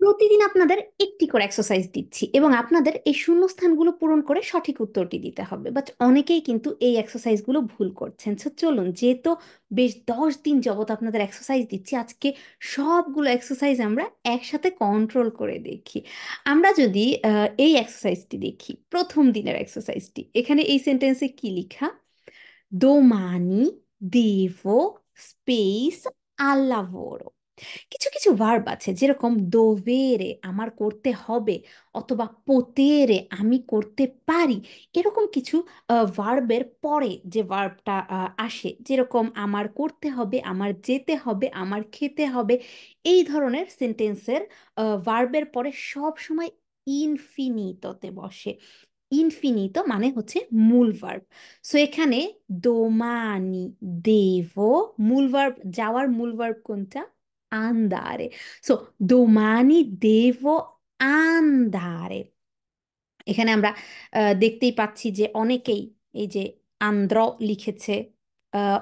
প্রতিদিন আপনাদের একটি করে এক্সারসাইজ দিচ্ছি এবং আপনাদের এই শূন্যস্থানগুলো পূরণ করে সঠিক উত্তরটি দিতে হবে বাট অনেকেই কিন্তু এই এক্সারসাইজগুলো ভুল করছেন সো চলুন যেহেতু বেশ দশ দিন যাবৎ আপনাদের এক্সারসাইজ দিচ্ছি আজকে সবগুলো এক্সারসাইজ আমরা একসাথে কন্ট্রোল করে দেখি আমরা যদি এই এক্সারসাইজটি দেখি প্রথম দিনের এক্সারসাইজটি এখানে এই সেন্টেন্সে কি লিখা দোমানি দেব স্পেস আল্লাভোরো কিছু কিছু ভার্ব আছে যেরকম দোবেরে আমার করতে হবে অথবা পোতেরে আমি করতে পারি এরকম কিছু ভার্বের পরে যে ভার্বটা আসে যেরকম আমার করতে হবে আমার যেতে হবে আমার খেতে হবে এই ধরনের সেন্টেন্সের ভার্বের পরে সব সময় ইনফিনিততে বসে ইনফিনিত মানে হচ্ছে মূল ভার্ব সো এখানে দোমানি দেব মূল ভার্ব যাওয়ার মূল ভার্ব কোনটা andare. So, domani devo andare. এখানে আমরা দেখতেই পাচ্ছি যে অনেকেই এই যে আন্দ্র লিখেছে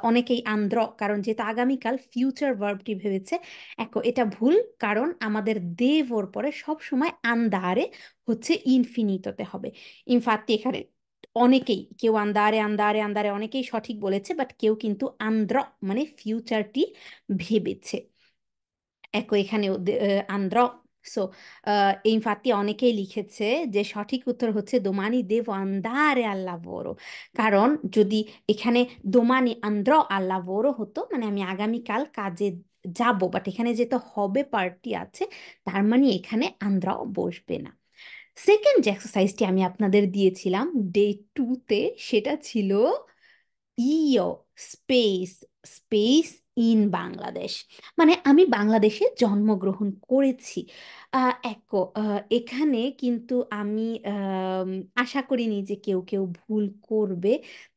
অনেকেই আন্দ্র কারণ যেহেতু আগামীকাল ফিউচার ভার্বটি ভেবেছে একো এটা ভুল কারণ আমাদের দেভোর পরে সব সময় আন্দারে হচ্ছে ইনফিনিটতে হবে ইনফাত্তি এখানে অনেকেই কেউ আন্দারে আন্দারে আন্দারে অনেকেই সঠিক বলেছে বাট কেউ কিন্তু আন্দ্র মানে ফিউচারটি ভেবেছে ecco এখানে আন্দ্র সো এই অনেকেই লিখেছে যে সঠিক উত্তর হচ্ছে দোমানি দেব আন্দারে আল্লাহ বড় কারণ যদি এখানে দোমানি আন্দ্র আল্লাহ বড় হতো মানে আমি আগামীকাল কাজে যাব বাট এখানে যেহেতু হবে পার্টি আছে তার মানে এখানে আন্দ্রাও বসবে না সেকেন্ড যে এক্সারসাইজটি আমি আপনাদের দিয়েছিলাম ডে টুতে সেটা ছিল ইয় স্পেস স্পেস ইন বাংলাদেশ মানে আমি বাংলাদেশে জন্মগ্রহণ করেছি এক এখানে কিন্তু আমি আশা করিনি যে কেউ কেউ ভুল করবে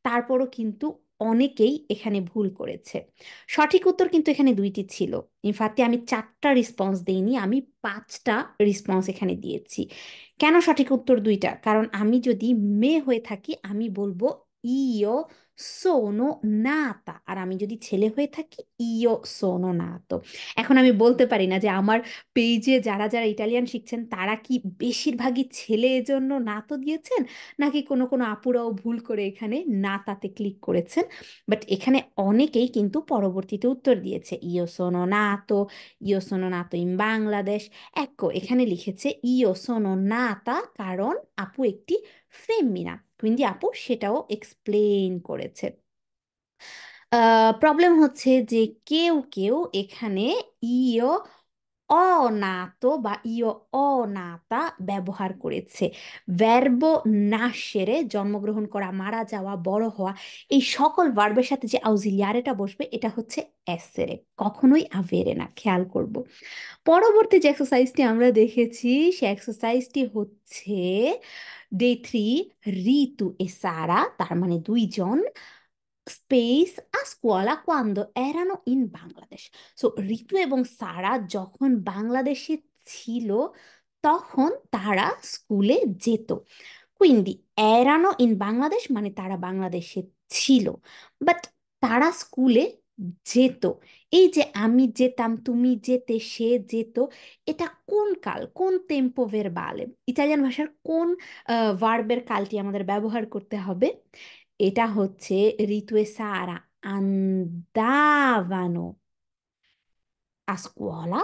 তারপরও কিন্তু অনেকেই এখানে ভুল করেছে সঠিক উত্তর কিন্তু এখানে দুইটি ছিল ইনফ্যাক্টে আমি চারটা রেসপন্স দিইনি আমি পাঁচটা রেসপন্স এখানে দিয়েছি কেন সঠিক উত্তর দুইটা কারণ আমি যদি মে হয়ে থাকি আমি বলবো ইয় সোনো নাতা আর আমি যদি ছেলে হয়ে থাকি ইও সোনো নাতো এখন আমি বলতে পারি না যে আমার পেজে যারা যারা ইটালিয়ান শিখছেন তারা কি বেশিরভাগই ছেলে এজন্য নাতো দিয়েছেন নাকি কোনো কোনো আপুরাও ভুল করে এখানে নাতাতে ক্লিক করেছেন বাট এখানে অনেকেই কিন্তু পরবর্তীতে উত্তর দিয়েছে ইও সোনো নাতো ইও সোনো নাতো ইন বাংলাদেশ একো এখানে লিখেছে ইও সোনো নাতা কারণ আপু একটি ফেমিনা কিন্তু আপু সেটাও এক্সপ্লেইন করেছে প্রবলেম হচ্ছে যে কেউ কেউ এখানে ইও অনাত বা ইয় অনাতা ব্যবহার করেছে না সেরে জন্মগ্রহণ করা মারা যাওয়া বড় হওয়া এই সকল ভার্বের সাথে যে আউজিলিয়ারেটা বসবে এটা হচ্ছে অ্যাসেরে কখনোই আভেরে না খেয়াল করব পরবর্তী যে এক্সারসাইজটি আমরা দেখেছি সে এক্সারসাইজটি হচ্ছে ডে থ্রি ঋতু এ সারা তার মানে দুইজন স্পেস a scuola quando erano in Bangladesh. So Ritu এবং সারা যখন বাংলাদেশে ছিল তখন তারা স্কুলে যেত কুইন্দি এরানো ইন বাংলাদেশ মানে তারা বাংলাদেশে ছিল বাট তারা স্কুলে যেত এই যে আমি যেতাম তুমি যেতে সে যেত এটা কোন কাল কোন টেম্পোভের ভেরবালে ইটালিয়ান ভাষার কোন ভার্বের কালটি আমাদের ব্যবহার করতে হবে এটা হচ্ছে ঋতুয়ে সারা আন্দাবানো a scuola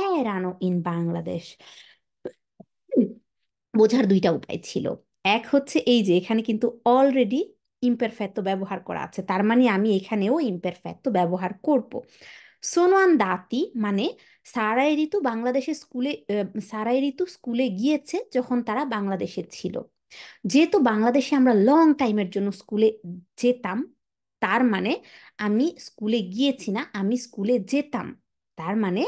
এরানো ইন বাংলাদেশ বোঝার দুইটা উপায় ছিল এক হচ্ছে এই যে এখানে কিন্তু অলরেডি ইম্পারফেক্ট ব্যবহার করা আছে তার মানে আমি এখানেও ইম্পারফেক্ট ব্যবহার করব সোনোয়ান দাতি মানে সারাই ঋতু বাংলাদেশের স্কুলে সারাই ঋতু স্কুলে গিয়েছে যখন তারা বাংলাদেশে ছিল যেহেতু বাংলাদেশে আমরা লং টাইমের জন্য স্কুলে যেতাম তার মানে আমি স্কুলে গিয়েছি না আমি স্কুলে যেতাম তার মানে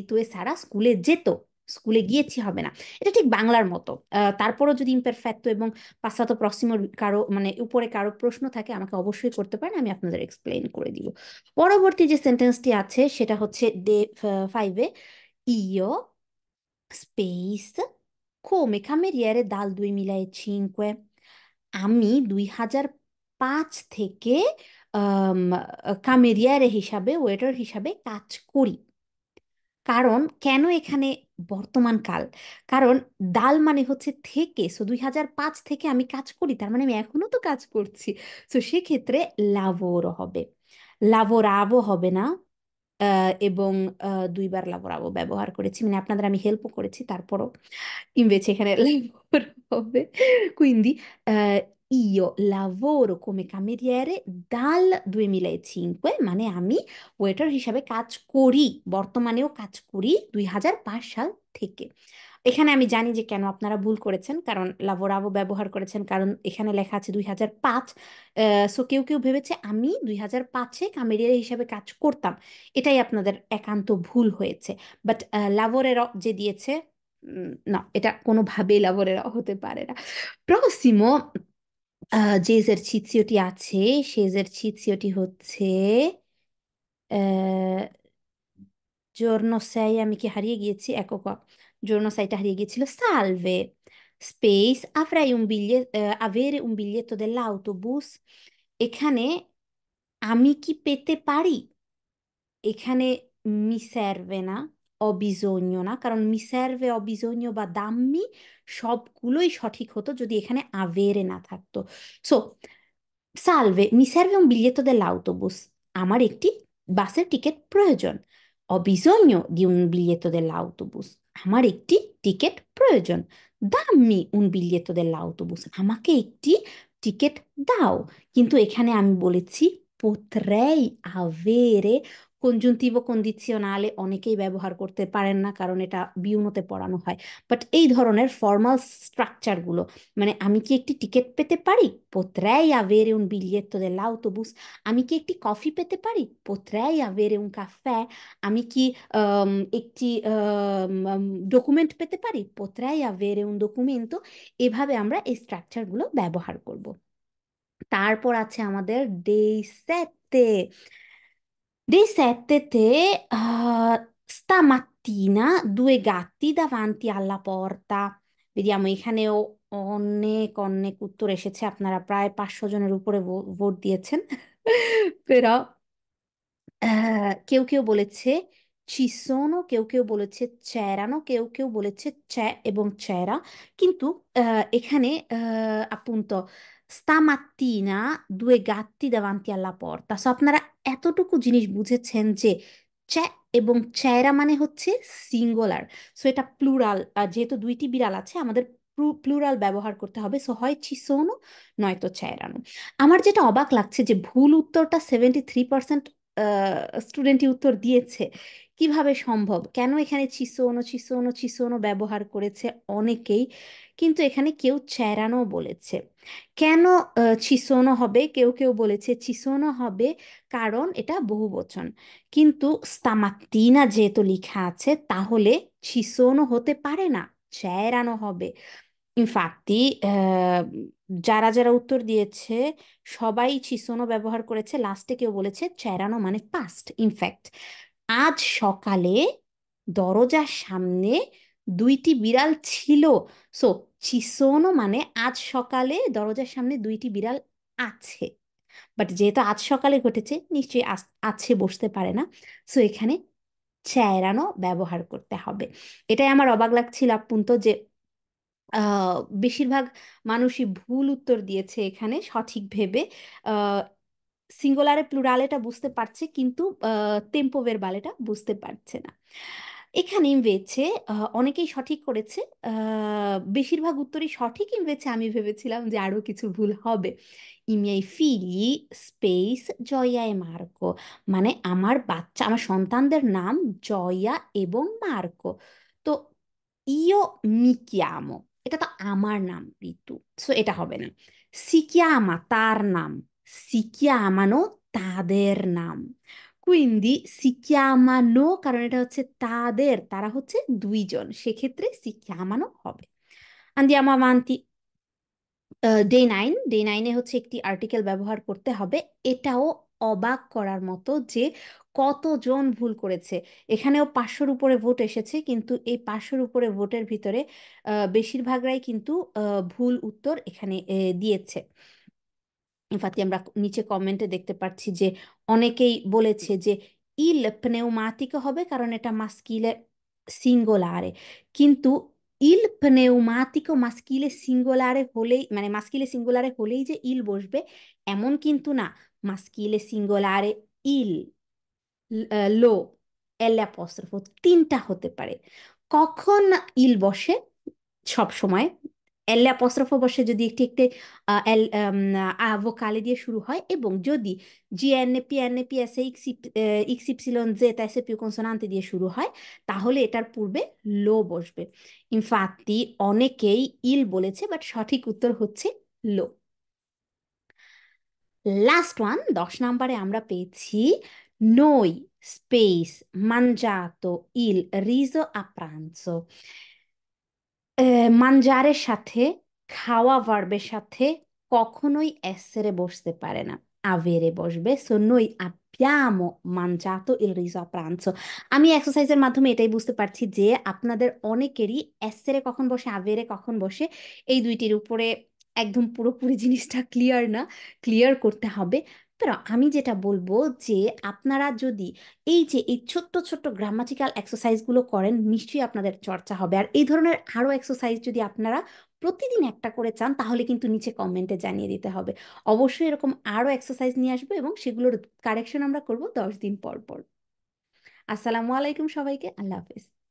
ঋতুয়ে সারা স্কুলে যেত স্কুলে গিয়েছি হবে না এটা ঠিক বাংলার মতো তারপরও যদি ইম্পারফ্যাক্ট এবং পাশ্চাত্য প্রসিমোর কারো মানে উপরে কারো প্রশ্ন থাকে আমাকে অবশ্যই করতে পারেন আমি আপনাদের এক্সপ্লেন করে দিব পরবর্তী যে সেন্টেন্সটি আছে সেটা হচ্ছে ডে ফাইভে ইয় স্পেস come cameriere dal 2005. আমি দুই হাজার পাঁচ থেকে কামেরিয়ারে হিসাবে ওয়েটার হিসাবে কাজ করি কারণ কেন এখানে বর্তমান কাল কারণ দাল মানে হচ্ছে থেকে সো দুই হাজার পাঁচ থেকে আমি কাজ করি তার মানে আমি এখনো তো কাজ করছি সো সেক্ষেত্রে লাভোরও হবে লাভোরাভও হবে না এবং দুইবার লাবোরাবো ব্যবহার করেছি মানে আপনাদের আমি হেল্পও করেছি তারপরও ইনভেছে এখানে হবে কুইন্দি কমে কামেরিয়ারে দাল cameriere মিলাই 2005 e মানে আমি ওয়েটার হিসাবে কাজ করি বর্তমানেও কাজ করি দুই হাজার পাঁচ সাল থেকে এখানে আমি জানি যে কেন আপনারা ভুল করেছেন কারণ লাবোরাবো ব্যবহার করেছেন কারণ এখানে লেখা আছে দুই হাজার পাঁচ সো কেউ কেউ ভেবেছে আমি দুই হাজার পাঁচে কামেরিয়ার হিসাবে কাজ করতাম এটাই আপনাদের একান্ত ভুল হয়েছে বাট লাবোরেরা যে দিয়েছে না এটা কোনোভাবেই লাবোরেরা হতে পারে না প্রসিমো যে জের ছিৎসিওটি আছে সে জের ছিৎসিওটি হচ্ছে জোর্নো আমি কি হারিয়ে গিয়েছি একক giorno 6 lo salve, Space, avrei un biglietto, eh, avere un biglietto dell'autobus e e cane amici pete pari cane mi serve na ho bisogno na সার্ভে mi serve ho bisogno মি dammi shop culo i সবগুলোই সঠিক হতো যদি cane avere na tatto so salve mi serve un biglietto dell'autobus amaretti একটি বাসের ticket প্রয়োজন ho bisogno di un biglietto dell'autobus আমার একটি টিকিট প্রয়োজন দাম্মি উন বিলিয়েত দell'autobus আমাকে একটি টিকিট দাও কিন্তু এখানে আমি বলেছি potrei avere কনজুন্টিভ কন্ডিশনালে অনেকেই ব্যবহার করতে পারেন না কারণ এটা বিউনোতে পড়ানো হয় বাট এই ধরনের ফর্মাল স্ট্রাকচারগুলো মানে আমি কি একটি টিকিট পেতে পারি পোত্রাই উন বিলিয়েতো দে dell'autobus আমি কি একটি কফি পেতে পারি পোত্রাই আভেরে উন কাফে আমি কি একটি ডকুমেন্ট পেতে পারি পোত্রাই আভেরে উন ডকুমেন্টো এভাবে আমরা এই স্ট্রাকচারগুলো ব্যবহার করব তারপর আছে আমাদের ডে সেটে Dei sette te, uh, stamattina due gatti davanti alla porta. Vediamo, i cane o onne এখানেও অনেক অনেক উত্তর এসেছে আপনারা প্রায় পাঁচশো জনের উপরে ভো- ভোট দিয়েছেন che আহ, che কেউ বলেছে ci sono, কেউ কেউ বলেছে c'erano, কেউ কেউ বলেছে c'è এবং c'era, কিন্তু eh, এখানে eh, appunto stamattina due gatti davanti alla porta. So আপনারা এতটুকু জিনিস বুঝেছেন যে c'è এবং c'era মানে হচ্ছে সিঙ্গুলার সো এটা প্লুরাল যেহেতু দুইটি বিড়াল আছে আমাদের প্লুরাল ব্যবহার করতে হবে সো হয় ছিসোনো নয়তো ছায়রানো আমার যেটা অবাক লাগছে যে ভুল উত্তরটা সেভেন্টি থ্রি পার্সেন্ট স্টুডেন্টই উত্তর দিয়েছে কিভাবে সম্ভব কেন এখানে ছিসৌনো ছিসৌনো ছিসৌনো ব্যবহার করেছে অনেকেই কিন্তু এখানে কেউ চেরানো বলেছে কেন ছিসৌনো হবে কেউ কেউ বলেছে ছিসৌনো হবে কারণ এটা বহুবচন কিন্তু স্তামাতিনা যেহেতু লেখা আছে তাহলে ছিসৌনো হতে পারে না চেরানো হবে ইনফাক্টি যারা যারা উত্তর দিয়েছে সবাই ছিসোনো ব্যবহার করেছে লাস্টে কেউ বলেছে চেরানো মানে পাস্ট ইনফ্যাক্ট আজ সকালে দরজার সামনে দুইটি বিড়াল ছিল সো চিসোনো মানে আজ সকালে দরজার সামনে দুইটি বিড়াল আছে বাট যেহেতু আজ সকালে ঘটেছে নিশ্চয়ই আছে বসতে পারে না সো এখানে চেরানো ব্যবহার করতে হবে এটাই আমার অবাক লাগছিল আপন্ত যে বেশিরভাগ মানুষই ভুল উত্তর দিয়েছে এখানে সঠিক ভেবে সিঙ্গুলারে প্লুরাল এটা বুঝতে পারছে কিন্তু টেম্পো ভেরবাল এটা বুঝতে পারছে না এখানে ইমবেছে অনেকেই সঠিক করেছে বেশিরভাগ উত্তরই সঠিক ইমবেছে আমি ভেবেছিলাম যে আরও কিছু ভুল হবে I ফিলি স্পেস জয়া এ মার্কো মানে আমার বাচ্চা আমার সন্তানদের নাম জয়া এবং মার্কো তো ইও মিকিয়ামো এটা তো আমার নাম ঋতু সো এটা হবে না সিকিয়ামা তার নাম si chiamano তাদের নাম কুইন্দি সিকিয়ামানো কারণ এটা হচ্ছে তাদের তারা হচ্ছে দুইজন সেক্ষেত্রে সিকিয়ামানো হবে আন্দি আন্দিয়ামা মান্তি ডে নাইন ডে নাইনে হচ্ছে একটি আর্টিকেল ব্যবহার করতে হবে এটাও অবাক করার মতো যে কতজন ভুল করেছে এখানেও পাঁচশোর উপরে ভোট এসেছে কিন্তু এই পাঁচশোর উপরে ভোটের ভিতরে uh, বেশিরভাগরাই কিন্তু uh, ভুল উত্তর এখানে uh, দিয়েছে ইনফ্যাক্ট আমরা নিচে কমেন্টে দেখতে পাচ্ছি যে অনেকেই বলেছে যে ইল মাতিকে হবে কারণ এটা মাস্কিলে সিঙ্গোলারে কিন্তু ইল প্নেউমাতিকো মাস্কিলে আরে হলেই মানে মাস্কিলে আরে হলেই যে ইল বসবে এমন কিন্তু না মাস্কিলে আরে ইল লো এল তিনটা হতে পারে কখন ইল বসে সব সময় এল অপস্রফ বসে যদি একটি একটি এল ভোকালে দিয়ে শুরু হয় এবং যদি জিএনএ পিএনএ পিএসএ ইক্সিপসিলন জে তাইসে পিউ কনসোনান্তে দিয়ে শুরু হয় তাহলে এটার পূর্বে লো বসবে ইনফ্যাক্টলি অনেকেই ইল বলেছে বাট সঠিক উত্তর হচ্ছে লো লাস্ট ওয়ান দশ নম্বরে আমরা পেয়েছি নই স্পেস মানজাতো ইল রিজো আপ্রান্স মানজারের সাথে খাওয়া ভার্বের সাথে কখনোই এসেরে বসতে পারে না আবেরে বসবে সো নই আপ্যামো mangiato ইল riso আমি এক্সারসাইজের মাধ্যমে এটাই বুঝতে পারছি যে আপনাদের অনেকেরই এসেরে কখন বসে আবেরে কখন বসে এই দুইটির উপরে একদম পুরোপুরি জিনিসটা ক্লিয়ার না ক্লিয়ার করতে হবে সুতরাং আমি যেটা বলবো যে আপনারা যদি এই যে এই ছোট্ট ছোট্ট গ্রামাটিক্যাল এক্সারসাইজগুলো করেন নিশ্চয়ই আপনাদের চর্চা হবে আর এই ধরনের আরও এক্সারসাইজ যদি আপনারা প্রতিদিন একটা করে চান তাহলে কিন্তু নিচে কমেন্টে জানিয়ে দিতে হবে অবশ্যই এরকম আরও এক্সারসাইজ নিয়ে আসবো এবং সেগুলোর কারেকশন আমরা করব দশ দিন পর পর আসসালামু আলাইকুম সবাইকে আল্লাহ হাফেজ